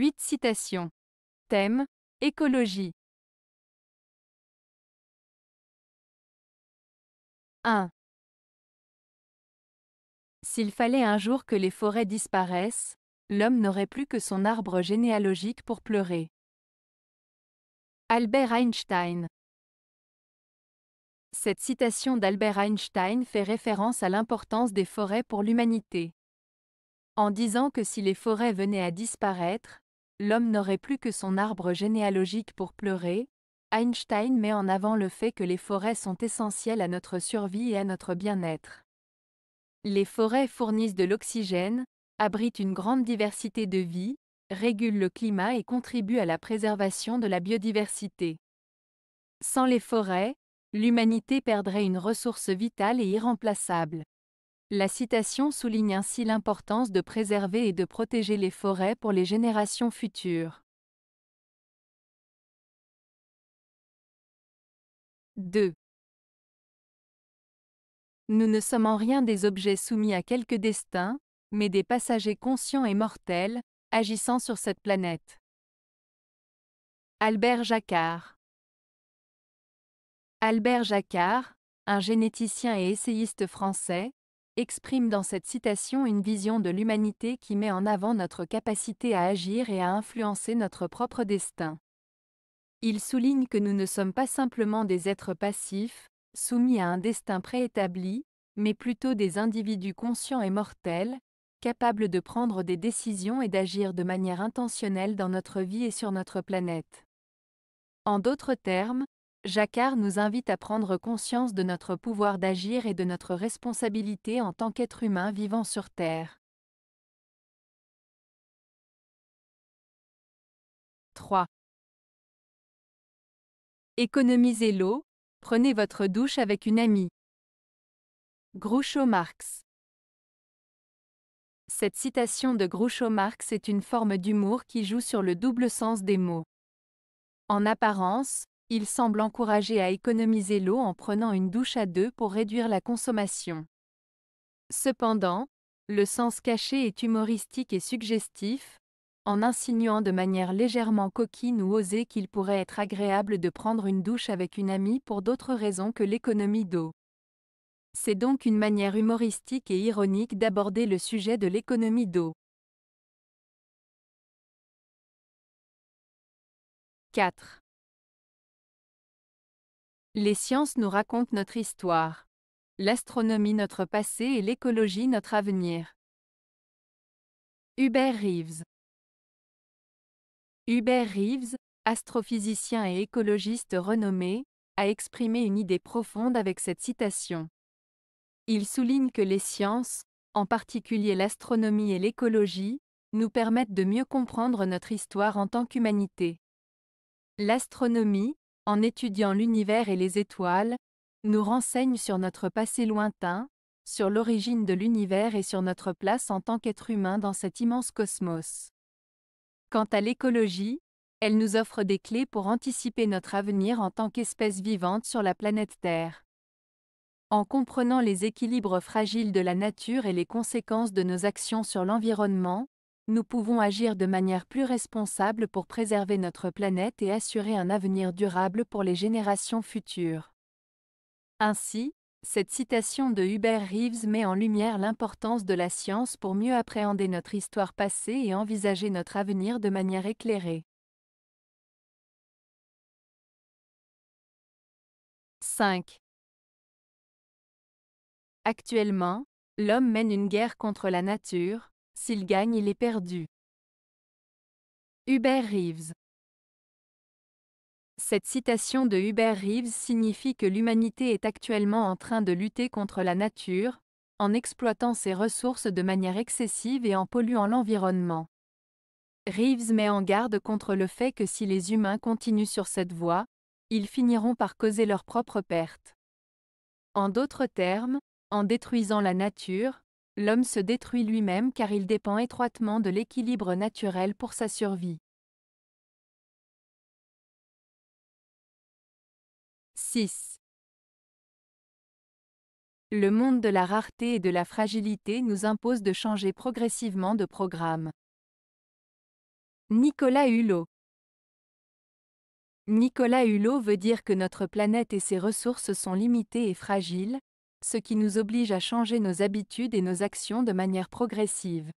8 citations. Thème Écologie. 1. S'il fallait un jour que les forêts disparaissent, l'homme n'aurait plus que son arbre généalogique pour pleurer. Albert Einstein. Cette citation d'Albert Einstein fait référence à l'importance des forêts pour l'humanité. En disant que si les forêts venaient à disparaître, l'homme n'aurait plus que son arbre généalogique pour pleurer, Einstein met en avant le fait que les forêts sont essentielles à notre survie et à notre bien-être. Les forêts fournissent de l'oxygène, abritent une grande diversité de vie, régulent le climat et contribuent à la préservation de la biodiversité. Sans les forêts, l'humanité perdrait une ressource vitale et irremplaçable. La citation souligne ainsi l'importance de préserver et de protéger les forêts pour les générations futures. 2. Nous ne sommes en rien des objets soumis à quelque destin, mais des passagers conscients et mortels, agissant sur cette planète. Albert Jacquard Albert Jacquard, un généticien et essayiste français, exprime dans cette citation une vision de l'humanité qui met en avant notre capacité à agir et à influencer notre propre destin. Il souligne que nous ne sommes pas simplement des êtres passifs, soumis à un destin préétabli, mais plutôt des individus conscients et mortels, capables de prendre des décisions et d'agir de manière intentionnelle dans notre vie et sur notre planète. En d'autres termes, Jacquard nous invite à prendre conscience de notre pouvoir d'agir et de notre responsabilité en tant qu'être humain vivant sur Terre. 3. Économisez l'eau, prenez votre douche avec une amie. Groucho Marx Cette citation de Groucho Marx est une forme d'humour qui joue sur le double sens des mots. En apparence, il semble encourager à économiser l'eau en prenant une douche à deux pour réduire la consommation. Cependant, le sens caché est humoristique et suggestif, en insinuant de manière légèrement coquine ou osée qu'il pourrait être agréable de prendre une douche avec une amie pour d'autres raisons que l'économie d'eau. C'est donc une manière humoristique et ironique d'aborder le sujet de l'économie d'eau. 4. Les sciences nous racontent notre histoire. L'astronomie notre passé et l'écologie notre avenir. Hubert Reeves Hubert Reeves, astrophysicien et écologiste renommé, a exprimé une idée profonde avec cette citation. Il souligne que les sciences, en particulier l'astronomie et l'écologie, nous permettent de mieux comprendre notre histoire en tant qu'humanité. L'astronomie, en étudiant l'univers et les étoiles, nous renseigne sur notre passé lointain, sur l'origine de l'univers et sur notre place en tant qu'être humain dans cet immense cosmos. Quant à l'écologie, elle nous offre des clés pour anticiper notre avenir en tant qu'espèce vivante sur la planète Terre. En comprenant les équilibres fragiles de la nature et les conséquences de nos actions sur l'environnement, nous pouvons agir de manière plus responsable pour préserver notre planète et assurer un avenir durable pour les générations futures. Ainsi, cette citation de Hubert Reeves met en lumière l'importance de la science pour mieux appréhender notre histoire passée et envisager notre avenir de manière éclairée. 5. Actuellement, l'homme mène une guerre contre la nature, s'il gagne, il est perdu. Hubert Reeves Cette citation de Hubert Reeves signifie que l'humanité est actuellement en train de lutter contre la nature, en exploitant ses ressources de manière excessive et en polluant l'environnement. Reeves met en garde contre le fait que si les humains continuent sur cette voie, ils finiront par causer leur propre perte. En d'autres termes, en détruisant la nature, l'homme se détruit lui-même car il dépend étroitement de l'équilibre naturel pour sa survie. 6. Le monde de la rareté et de la fragilité nous impose de changer progressivement de programme. Nicolas Hulot Nicolas Hulot veut dire que notre planète et ses ressources sont limitées et fragiles, ce qui nous oblige à changer nos habitudes et nos actions de manière progressive.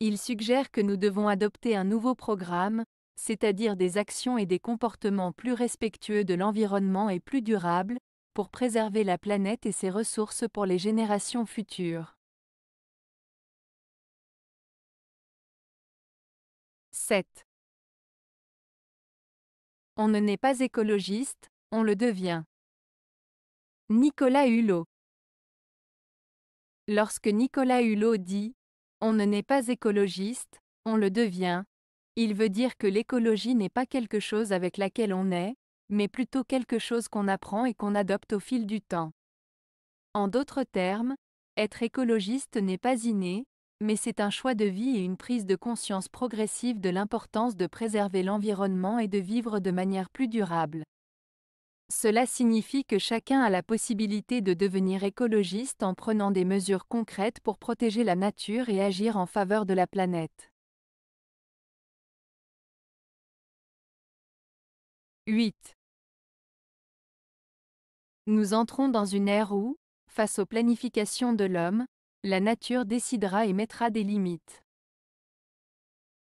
Il suggère que nous devons adopter un nouveau programme, c'est-à-dire des actions et des comportements plus respectueux de l'environnement et plus durables, pour préserver la planète et ses ressources pour les générations futures. 7. On ne n'est pas écologiste, on le devient. Nicolas Hulot Lorsque Nicolas Hulot dit ⁇ On ne n'est pas écologiste, on le devient ⁇ il veut dire que l'écologie n'est pas quelque chose avec laquelle on est, mais plutôt quelque chose qu'on apprend et qu'on adopte au fil du temps. En d'autres termes, être écologiste n'est pas inné, mais c'est un choix de vie et une prise de conscience progressive de l'importance de préserver l'environnement et de vivre de manière plus durable. Cela signifie que chacun a la possibilité de devenir écologiste en prenant des mesures concrètes pour protéger la nature et agir en faveur de la planète. 8. Nous entrons dans une ère où, face aux planifications de l'homme, la nature décidera et mettra des limites.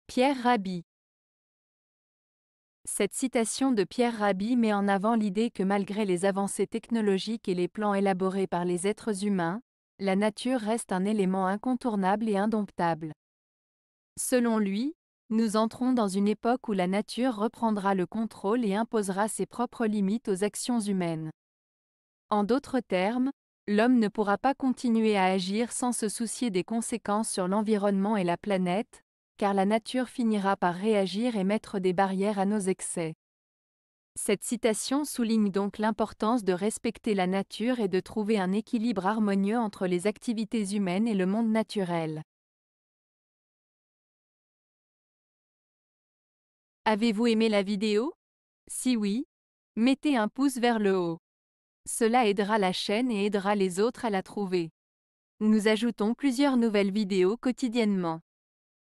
Pierre Rabhi cette citation de Pierre Rabhi met en avant l'idée que malgré les avancées technologiques et les plans élaborés par les êtres humains, la nature reste un élément incontournable et indomptable. Selon lui, nous entrons dans une époque où la nature reprendra le contrôle et imposera ses propres limites aux actions humaines. En d'autres termes, l'homme ne pourra pas continuer à agir sans se soucier des conséquences sur l'environnement et la planète, car la nature finira par réagir et mettre des barrières à nos excès. Cette citation souligne donc l'importance de respecter la nature et de trouver un équilibre harmonieux entre les activités humaines et le monde naturel. Avez-vous aimé la vidéo Si oui, mettez un pouce vers le haut. Cela aidera la chaîne et aidera les autres à la trouver. Nous ajoutons plusieurs nouvelles vidéos quotidiennement.